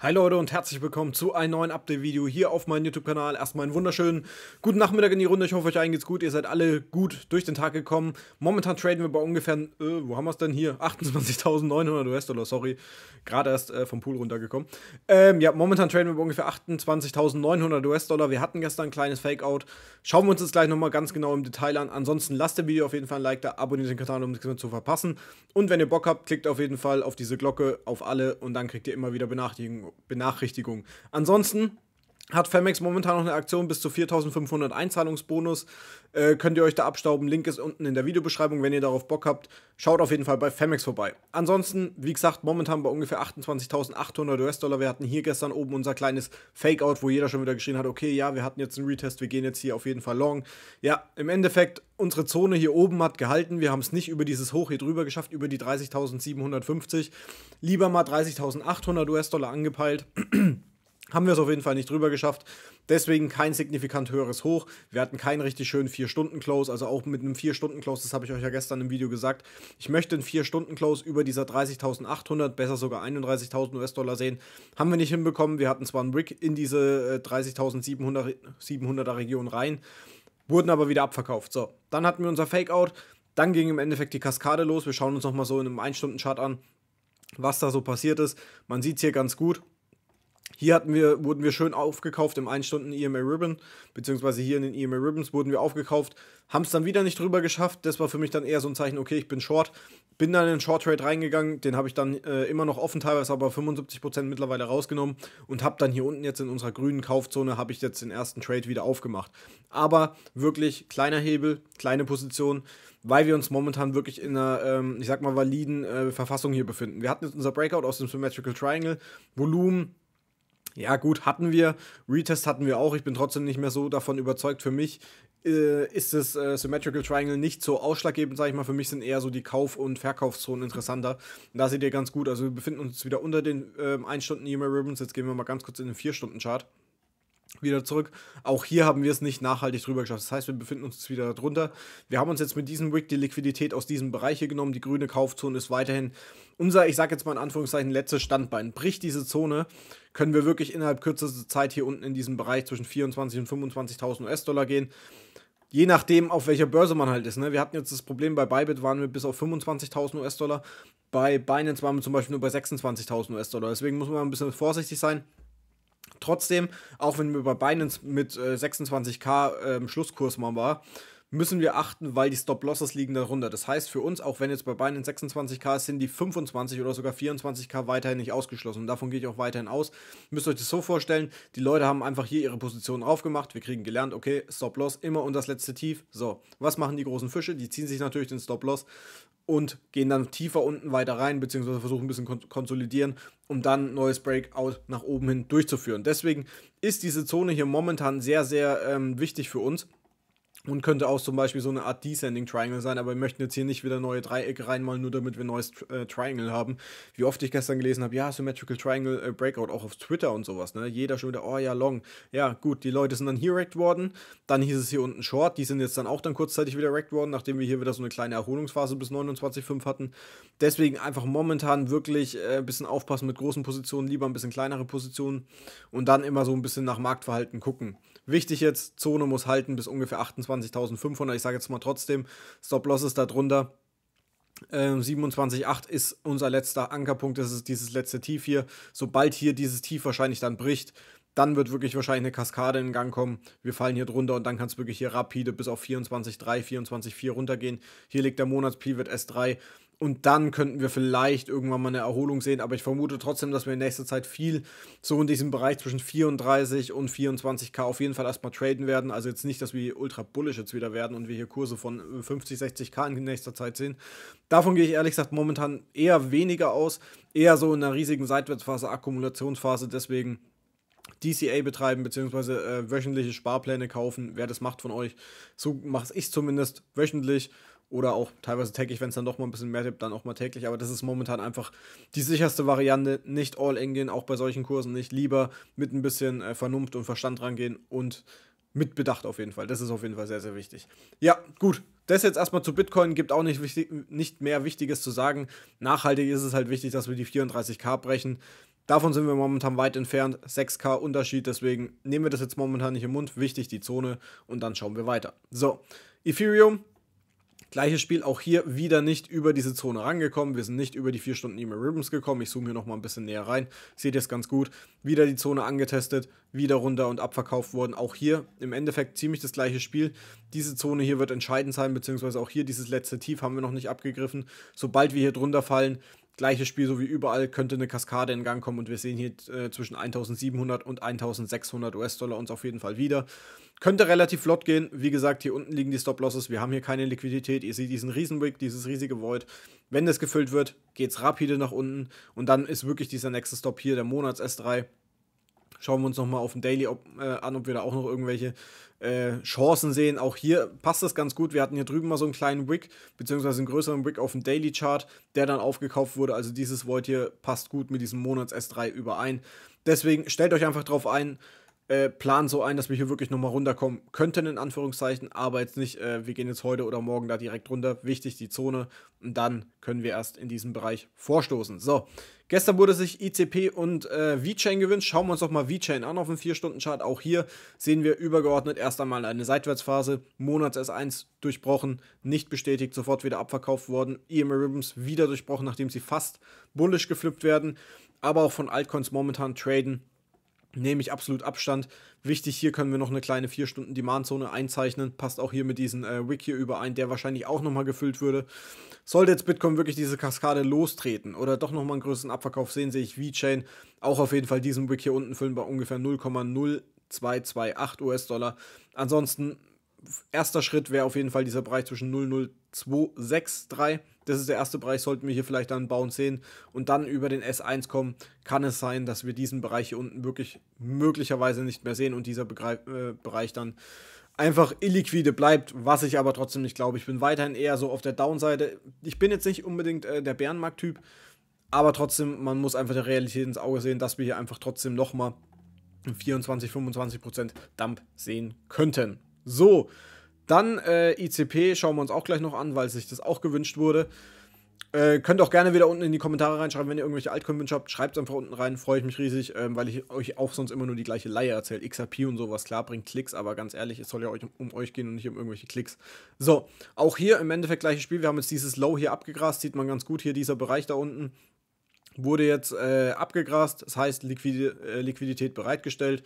Hi Leute und herzlich willkommen zu einem neuen Update-Video hier auf meinem YouTube-Kanal. Erstmal einen wunderschönen guten Nachmittag in die Runde. Ich hoffe, euch allen geht's gut. Ihr seid alle gut durch den Tag gekommen. Momentan traden wir bei ungefähr, äh, wo haben wir es denn hier? 28.900 US-Dollar, sorry. Gerade erst äh, vom Pool runtergekommen. Ähm, ja, momentan traden wir bei ungefähr 28.900 US-Dollar. Wir hatten gestern ein kleines Fake-Out. Schauen wir uns das gleich nochmal ganz genau im Detail an. Ansonsten lasst dem Video auf jeden Fall ein Like da, abonniert den Kanal, um nichts mehr zu verpassen. Und wenn ihr Bock habt, klickt auf jeden Fall auf diese Glocke, auf alle und dann kriegt ihr immer wieder Benachrichtigungen Benachrichtigung. Ansonsten hat Femex momentan noch eine Aktion bis zu 4500 Einzahlungsbonus. Äh, könnt ihr euch da abstauben. Link ist unten in der Videobeschreibung, wenn ihr darauf Bock habt. Schaut auf jeden Fall bei Femex vorbei. Ansonsten, wie gesagt, momentan bei ungefähr 28.800 US-Dollar. Wir hatten hier gestern oben unser kleines Fakeout, wo jeder schon wieder geschrien hat, okay, ja, wir hatten jetzt einen Retest, wir gehen jetzt hier auf jeden Fall long. Ja, im Endeffekt, unsere Zone hier oben hat gehalten. Wir haben es nicht über dieses Hoch hier drüber geschafft, über die 30.750. Lieber mal 30.800 US-Dollar angepeilt haben wir es auf jeden Fall nicht drüber geschafft. Deswegen kein signifikant höheres Hoch. Wir hatten keinen richtig schönen 4-Stunden-Close, also auch mit einem 4-Stunden-Close, das habe ich euch ja gestern im Video gesagt. Ich möchte einen 4-Stunden-Close über dieser 30.800, besser sogar 31.000 US-Dollar sehen. Haben wir nicht hinbekommen. Wir hatten zwar einen Rick in diese 30.700er äh, Region rein, wurden aber wieder abverkauft. So, dann hatten wir unser Fake-Out. Dann ging im Endeffekt die Kaskade los. Wir schauen uns nochmal so in einem 1-Stunden-Chart an, was da so passiert ist. Man sieht es hier ganz gut. Hier hatten wir, wurden wir schön aufgekauft im 1-Stunden-EMA Ribbon, beziehungsweise hier in den EMA Ribbons wurden wir aufgekauft, haben es dann wieder nicht drüber geschafft. Das war für mich dann eher so ein Zeichen, okay, ich bin short. Bin dann in den Short Trade reingegangen, den habe ich dann äh, immer noch offen, teilweise aber 75% mittlerweile rausgenommen und habe dann hier unten jetzt in unserer grünen Kaufzone, habe ich jetzt den ersten Trade wieder aufgemacht. Aber wirklich kleiner Hebel, kleine Position, weil wir uns momentan wirklich in einer, ähm, ich sag mal, validen äh, Verfassung hier befinden. Wir hatten jetzt unser Breakout aus dem Symmetrical Triangle, Volumen ja, gut, hatten wir. Retest hatten wir auch. Ich bin trotzdem nicht mehr so davon überzeugt. Für mich äh, ist das äh, Symmetrical Triangle nicht so ausschlaggebend, sage ich mal. Für mich sind eher so die Kauf- und Verkaufszonen interessanter. Und da seht ihr ganz gut. Also, wir befinden uns wieder unter den äh, 1-Stunden-E-Mail-Ribbons. Jetzt gehen wir mal ganz kurz in den 4-Stunden-Chart wieder zurück. Auch hier haben wir es nicht nachhaltig drüber geschafft. Das heißt, wir befinden uns jetzt wieder darunter. Wir haben uns jetzt mit diesem Wick die Liquidität aus diesem Bereich hier genommen. Die grüne Kaufzone ist weiterhin unser, ich sage jetzt mal in Anführungszeichen, letztes Standbein. Bricht diese Zone, können wir wirklich innerhalb kürzester Zeit hier unten in diesem Bereich zwischen 24.000 und 25.000 US-Dollar gehen. Je nachdem, auf welcher Börse man halt ist. Ne? Wir hatten jetzt das Problem, bei Bybit waren wir bis auf 25.000 US-Dollar. Bei Binance waren wir zum Beispiel nur bei 26.000 US-Dollar. Deswegen muss man ein bisschen vorsichtig sein. Trotzdem, auch wenn wir bei Binance mit äh, 26k ähm, Schlusskurs mal war, müssen wir achten, weil die Stop-Losses liegen darunter. Das heißt für uns, auch wenn jetzt bei Binance 26k ist, sind die 25 oder sogar 24k weiterhin nicht ausgeschlossen. Und davon gehe ich auch weiterhin aus. Müsst euch das so vorstellen, die Leute haben einfach hier ihre Positionen aufgemacht. Wir kriegen gelernt, okay, Stop-Loss immer und das letzte Tief. So, was machen die großen Fische? Die ziehen sich natürlich den Stop-Loss und gehen dann tiefer unten weiter rein, beziehungsweise versuchen ein bisschen kon konsolidieren, um dann neues Breakout nach oben hin durchzuführen. Deswegen ist diese Zone hier momentan sehr, sehr ähm, wichtig für uns und könnte auch zum Beispiel so eine Art Descending Triangle sein, aber wir möchten jetzt hier nicht wieder neue Dreiecke reinmalen, nur damit wir ein neues äh, Triangle haben. Wie oft ich gestern gelesen habe, ja, Symmetrical Triangle äh, Breakout, auch auf Twitter und sowas, ne? Jeder schon wieder, oh ja, long. Ja, gut, die Leute sind dann hier wrecked worden, dann hieß es hier unten Short, die sind jetzt dann auch dann kurzzeitig wieder wrecked worden, nachdem wir hier wieder so eine kleine Erholungsphase bis 29,5 hatten. Deswegen einfach momentan wirklich äh, ein bisschen aufpassen mit großen Positionen, lieber ein bisschen kleinere Positionen und dann immer so ein bisschen nach Marktverhalten gucken. Wichtig jetzt, Zone muss halten bis ungefähr 28. 27.500. Ich sage jetzt mal trotzdem, Stop-Loss ist da drunter. 27,8 ähm, ist unser letzter Ankerpunkt, das ist dieses letzte Tief hier. Sobald hier dieses Tief wahrscheinlich dann bricht, dann wird wirklich wahrscheinlich eine Kaskade in Gang kommen. Wir fallen hier drunter und dann kann es wirklich hier rapide bis auf 24,3, 24,4 runtergehen. Hier liegt der Monats-Pivot S3. Und dann könnten wir vielleicht irgendwann mal eine Erholung sehen, aber ich vermute trotzdem, dass wir in nächster Zeit viel so in diesem Bereich zwischen 34 und 24k auf jeden Fall erstmal traden werden. Also jetzt nicht, dass wir ultra bullish jetzt wieder werden und wir hier Kurse von 50, 60k in nächster Zeit sehen. Davon gehe ich ehrlich gesagt momentan eher weniger aus, eher so in einer riesigen Seitwärtsphase, Akkumulationsphase. Deswegen DCA betreiben, beziehungsweise äh, wöchentliche Sparpläne kaufen. Wer das macht von euch, so mache ich es zumindest wöchentlich. Oder auch teilweise täglich, wenn es dann doch mal ein bisschen mehr gibt, dann auch mal täglich. Aber das ist momentan einfach die sicherste Variante. Nicht all in gehen, auch bei solchen Kursen nicht. Lieber mit ein bisschen äh, Vernunft und Verstand rangehen und mit Bedacht auf jeden Fall. Das ist auf jeden Fall sehr, sehr wichtig. Ja, gut. Das jetzt erstmal zu Bitcoin gibt auch nicht, wichtig, nicht mehr Wichtiges zu sagen. Nachhaltig ist es halt wichtig, dass wir die 34k brechen. Davon sind wir momentan weit entfernt. 6K Unterschied, deswegen nehmen wir das jetzt momentan nicht im Mund. Wichtig die Zone und dann schauen wir weiter. So, Ethereum Gleiches Spiel auch hier wieder nicht über diese Zone rangekommen. Wir sind nicht über die 4 Stunden E-Mail Ribbons gekommen. Ich zoome hier nochmal ein bisschen näher rein. Seht ihr es ganz gut. Wieder die Zone angetestet, wieder runter und abverkauft worden. Auch hier im Endeffekt ziemlich das gleiche Spiel. Diese Zone hier wird entscheidend sein, beziehungsweise auch hier dieses letzte Tief haben wir noch nicht abgegriffen. Sobald wir hier drunter fallen, gleiches Spiel so wie überall, könnte eine Kaskade in Gang kommen und wir sehen hier äh, zwischen 1700 und 1600 US-Dollar uns auf jeden Fall wieder. Könnte relativ flott gehen. Wie gesagt, hier unten liegen die Stop-Losses. Wir haben hier keine Liquidität. Ihr seht diesen Riesen-Wick, dieses riesige Void. Wenn das gefüllt wird, geht es rapide nach unten. Und dann ist wirklich dieser nächste Stop hier, der Monats-S3. Schauen wir uns nochmal auf den Daily ob, äh, an, ob wir da auch noch irgendwelche äh, Chancen sehen. Auch hier passt das ganz gut. Wir hatten hier drüben mal so einen kleinen Wick, beziehungsweise einen größeren Wick auf dem Daily Chart, der dann aufgekauft wurde. Also dieses Void hier passt gut mit diesem Monats S3 überein. Deswegen stellt euch einfach drauf ein äh, planen so ein, dass wir hier wirklich nochmal runterkommen könnten, in Anführungszeichen, aber jetzt nicht, äh, wir gehen jetzt heute oder morgen da direkt runter. Wichtig, die Zone. Und dann können wir erst in diesem Bereich vorstoßen. So, gestern wurde sich ICP und äh, VeChain gewünscht. Schauen wir uns doch mal VeChain an auf dem 4-Stunden-Chart. Auch hier sehen wir übergeordnet erst einmal eine Seitwärtsphase. Monats S1 durchbrochen, nicht bestätigt, sofort wieder abverkauft worden. EMA Ribbons wieder durchbrochen, nachdem sie fast bullisch geflippt werden. Aber auch von Altcoins momentan traden nehme ich absolut Abstand. Wichtig, hier können wir noch eine kleine 4-Stunden-Demand-Zone einzeichnen. Passt auch hier mit diesem äh, Wick hier überein, der wahrscheinlich auch nochmal gefüllt würde. Sollte jetzt Bitcoin wirklich diese Kaskade lostreten oder doch nochmal einen größeren Abverkauf sehen, sehe ich VeChain auch auf jeden Fall diesen Wick hier unten füllen bei ungefähr 0,0228 US-Dollar. Ansonsten erster Schritt wäre auf jeden Fall dieser Bereich zwischen 00263. Das ist der erste Bereich, sollten wir hier vielleicht dann bauen sehen und dann über den S1 kommen, kann es sein, dass wir diesen Bereich hier unten wirklich möglicherweise nicht mehr sehen und dieser Begreif äh, Bereich dann einfach illiquide bleibt, was ich aber trotzdem nicht glaube. Ich bin weiterhin eher so auf der Downseite. Ich bin jetzt nicht unbedingt äh, der Bärenmarkttyp, aber trotzdem, man muss einfach der Realität ins Auge sehen, dass wir hier einfach trotzdem nochmal 24, 25 Dump sehen könnten. So, dann äh, ICP schauen wir uns auch gleich noch an, weil sich das auch gewünscht wurde. Äh, könnt auch gerne wieder unten in die Kommentare reinschreiben, wenn ihr irgendwelche Altcoin-Wünsche habt. Schreibt es einfach unten rein, freue ich mich riesig, ähm, weil ich euch auch sonst immer nur die gleiche Leier erzähle. XRP und sowas, klar, bringt Klicks, aber ganz ehrlich, es soll ja euch um, euch gehen und nicht um irgendwelche Klicks. So, auch hier im Endeffekt gleiches Spiel. Wir haben jetzt dieses Low hier abgegrast, sieht man ganz gut hier, dieser Bereich da unten. Wurde jetzt äh, abgegrast, das heißt Liquid äh, Liquidität bereitgestellt.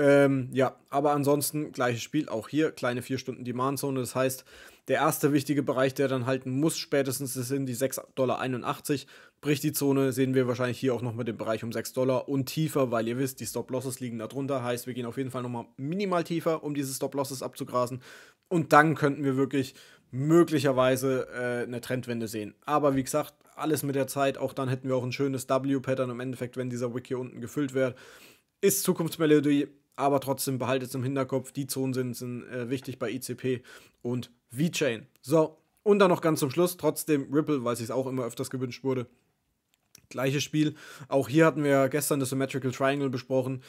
Ähm, ja, aber ansonsten gleiches Spiel, auch hier kleine 4 Stunden Demand Zone. Das heißt, der erste wichtige Bereich, der dann halten muss, spätestens sind die 6,81 Dollar. Bricht die Zone, sehen wir wahrscheinlich hier auch nochmal den Bereich um 6 Dollar und tiefer, weil ihr wisst, die Stop-Losses liegen da drunter. Heißt, wir gehen auf jeden Fall nochmal minimal tiefer, um diese Stop-Losses abzugrasen. Und dann könnten wir wirklich möglicherweise äh, eine Trendwende sehen. Aber wie gesagt, alles mit der Zeit. Auch dann hätten wir auch ein schönes W-Pattern im Endeffekt, wenn dieser Wick hier unten gefüllt wird. Ist Zukunftsmelodie, aber trotzdem behaltet es im Hinterkopf, die Zonen sind, sind äh, wichtig bei ICP und VeChain. So, und dann noch ganz zum Schluss, trotzdem Ripple, weil es auch immer öfters gewünscht wurde. Gleiches Spiel. Auch hier hatten wir gestern das Symmetrical Triangle besprochen.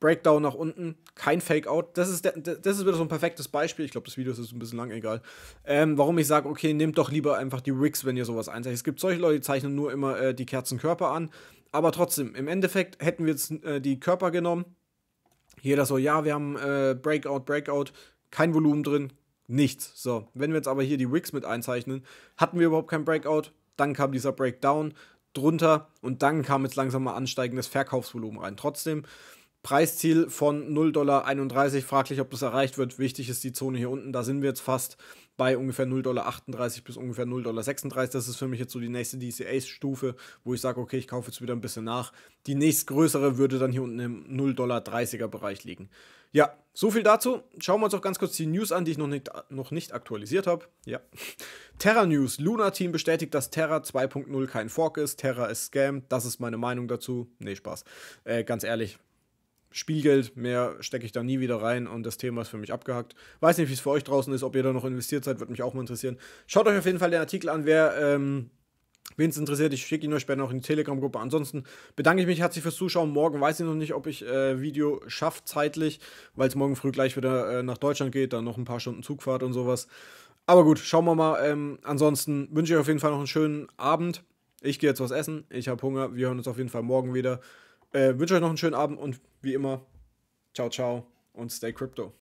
Breakdown nach unten, kein Fake-Out. Das ist, der, das ist wieder so ein perfektes Beispiel. Ich glaube, das Video ist ein bisschen lang, egal. Ähm, warum ich sage, okay, nehmt doch lieber einfach die Wicks, wenn ihr sowas einzeichnet. Es gibt solche Leute, die zeichnen nur immer äh, die Kerzenkörper an. Aber trotzdem, im Endeffekt hätten wir jetzt äh, die Körper genommen, jeder so, ja, wir haben äh, Breakout, Breakout, kein Volumen drin, nichts. So, wenn wir jetzt aber hier die Wicks mit einzeichnen, hatten wir überhaupt kein Breakout, dann kam dieser Breakdown drunter und dann kam jetzt langsam mal ansteigendes Verkaufsvolumen rein. Trotzdem, Preisziel von 0,31 Dollar, fraglich, ob das erreicht wird. Wichtig ist die Zone hier unten, da sind wir jetzt fast bei ungefähr 0,38 Dollar bis ungefähr 0,36 Dollar. Das ist für mich jetzt so die nächste DCA-Stufe, wo ich sage, okay, ich kaufe jetzt wieder ein bisschen nach. Die nächstgrößere würde dann hier unten im 0,30 Dollar Bereich liegen. Ja, so viel dazu. Schauen wir uns auch ganz kurz die News an, die ich noch nicht, noch nicht aktualisiert habe. Ja. Terra News. Luna Team bestätigt, dass Terra 2.0 kein Fork ist. Terra ist Scam. Das ist meine Meinung dazu. Nee, Spaß. Äh, ganz ehrlich, Spielgeld, mehr stecke ich da nie wieder rein und das Thema ist für mich abgehackt. Weiß nicht, wie es für euch draußen ist, ob ihr da noch investiert seid, würde mich auch mal interessieren. Schaut euch auf jeden Fall den Artikel an, wer. Ähm, Wen es interessiert, ich schicke ihn euch später noch in die Telegram-Gruppe. Ansonsten bedanke ich mich herzlich fürs Zuschauen. Morgen weiß ich noch nicht, ob ich äh, Video schaffe zeitlich, weil es morgen früh gleich wieder äh, nach Deutschland geht, dann noch ein paar Stunden Zugfahrt und sowas. Aber gut, schauen wir mal. Ähm, ansonsten wünsche ich euch auf jeden Fall noch einen schönen Abend. Ich gehe jetzt was essen. Ich habe Hunger. Wir hören uns auf jeden Fall morgen wieder. Äh, wünsche euch noch einen schönen Abend und wie immer, ciao, ciao und stay crypto.